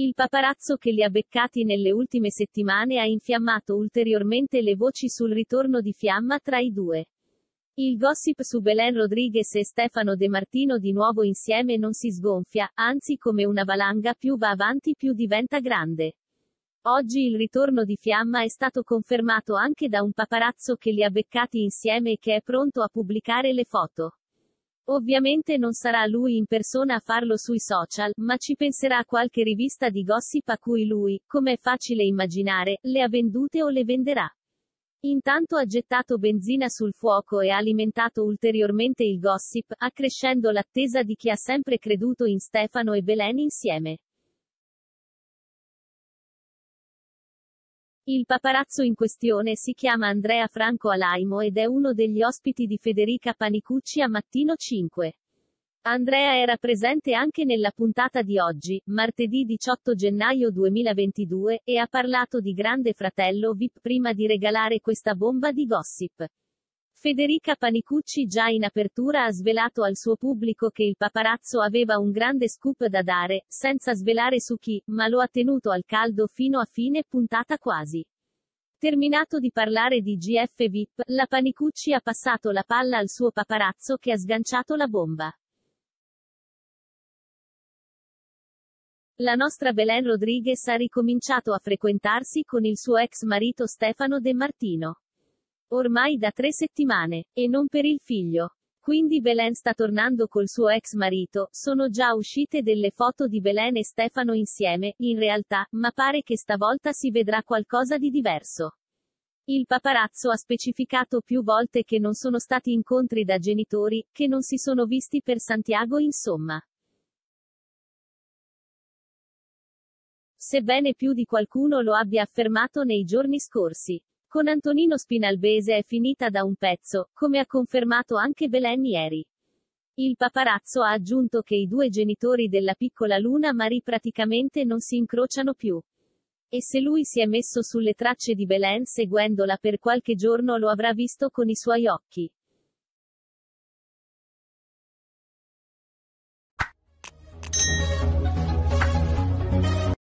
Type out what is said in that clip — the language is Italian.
Il paparazzo che li ha beccati nelle ultime settimane ha infiammato ulteriormente le voci sul ritorno di fiamma tra i due. Il gossip su Belen Rodriguez e Stefano De Martino di nuovo insieme non si sgonfia, anzi come una valanga più va avanti più diventa grande. Oggi il ritorno di Fiamma è stato confermato anche da un paparazzo che li ha beccati insieme e che è pronto a pubblicare le foto. Ovviamente non sarà lui in persona a farlo sui social, ma ci penserà qualche rivista di gossip a cui lui, come è facile immaginare, le ha vendute o le venderà. Intanto ha gettato benzina sul fuoco e ha alimentato ulteriormente il gossip, accrescendo l'attesa di chi ha sempre creduto in Stefano e Belen insieme. Il paparazzo in questione si chiama Andrea Franco Alaimo ed è uno degli ospiti di Federica Panicucci a Mattino 5. Andrea era presente anche nella puntata di oggi, martedì 18 gennaio 2022, e ha parlato di Grande Fratello VIP prima di regalare questa bomba di gossip. Federica Panicucci già in apertura ha svelato al suo pubblico che il paparazzo aveva un grande scoop da dare, senza svelare su chi, ma lo ha tenuto al caldo fino a fine puntata quasi. Terminato di parlare di GF VIP, la Panicucci ha passato la palla al suo paparazzo che ha sganciato la bomba. La nostra Belen Rodriguez ha ricominciato a frequentarsi con il suo ex marito Stefano De Martino. Ormai da tre settimane, e non per il figlio. Quindi Belen sta tornando col suo ex marito, sono già uscite delle foto di Belen e Stefano insieme, in realtà, ma pare che stavolta si vedrà qualcosa di diverso. Il paparazzo ha specificato più volte che non sono stati incontri da genitori, che non si sono visti per Santiago insomma. Sebbene più di qualcuno lo abbia affermato nei giorni scorsi. Con Antonino Spinalbese è finita da un pezzo, come ha confermato anche Belen ieri. Il paparazzo ha aggiunto che i due genitori della piccola Luna Marie praticamente non si incrociano più. E se lui si è messo sulle tracce di Belen seguendola per qualche giorno lo avrà visto con i suoi occhi.